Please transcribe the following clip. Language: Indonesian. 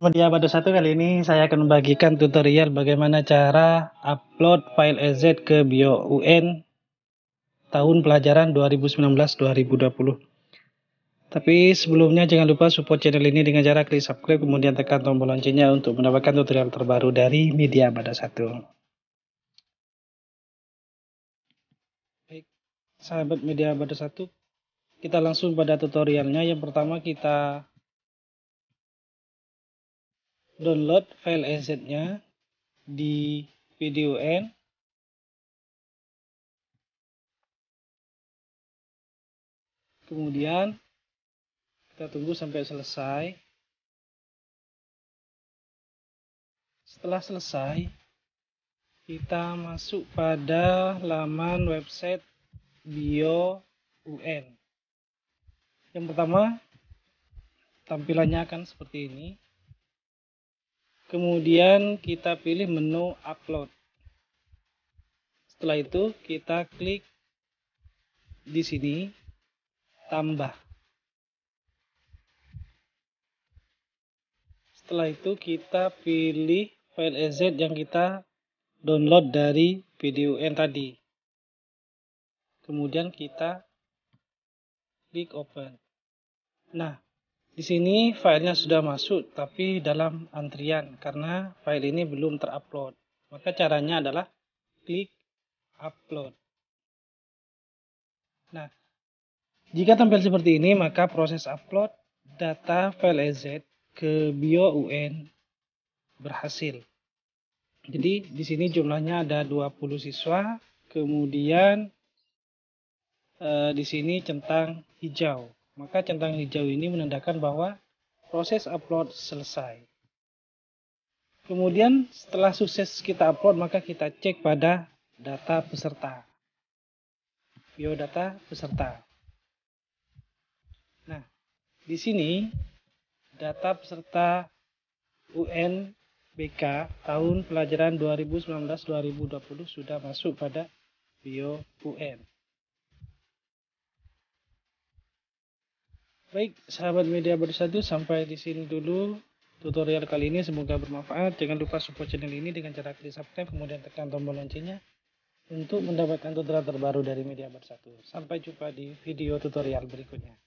Media ya, pada Satu kali ini saya akan membagikan tutorial bagaimana cara upload file EZ ke Bio UN tahun pelajaran 2019-2020. Tapi sebelumnya jangan lupa support channel ini dengan cara klik subscribe kemudian tekan tombol loncengnya untuk mendapatkan tutorial terbaru dari Media pada Satu. Baik, sahabat Media pada Satu, kita langsung pada tutorialnya. Yang pertama kita download file asset nya di PDUN kemudian kita tunggu sampai selesai setelah selesai kita masuk pada laman website bio UN yang pertama tampilannya akan seperti ini kemudian kita pilih menu upload setelah itu kita klik di sini tambah setelah itu kita pilih file ez yang kita download dari PDUN tadi kemudian kita klik open nah di sini filenya sudah masuk tapi dalam antrian karena file ini belum terupload. Maka caranya adalah klik upload. Nah, jika tampil seperti ini maka proses upload data file EZ ke Bio UN berhasil. Jadi di sini jumlahnya ada 20 siswa, kemudian eh, di sini centang hijau. Maka centang hijau ini menandakan bahwa proses upload selesai. Kemudian setelah sukses kita upload, maka kita cek pada data peserta. Biodata peserta. Nah, di sini data peserta UNBK tahun pelajaran 2019-2020 sudah masuk pada bio UN. Baik, sahabat media bersatu, sampai di sini dulu tutorial kali ini. Semoga bermanfaat. Jangan lupa support channel ini dengan cara klik subscribe, kemudian tekan tombol loncengnya untuk mendapatkan tutorial terbaru dari media bersatu. Sampai jumpa di video tutorial berikutnya.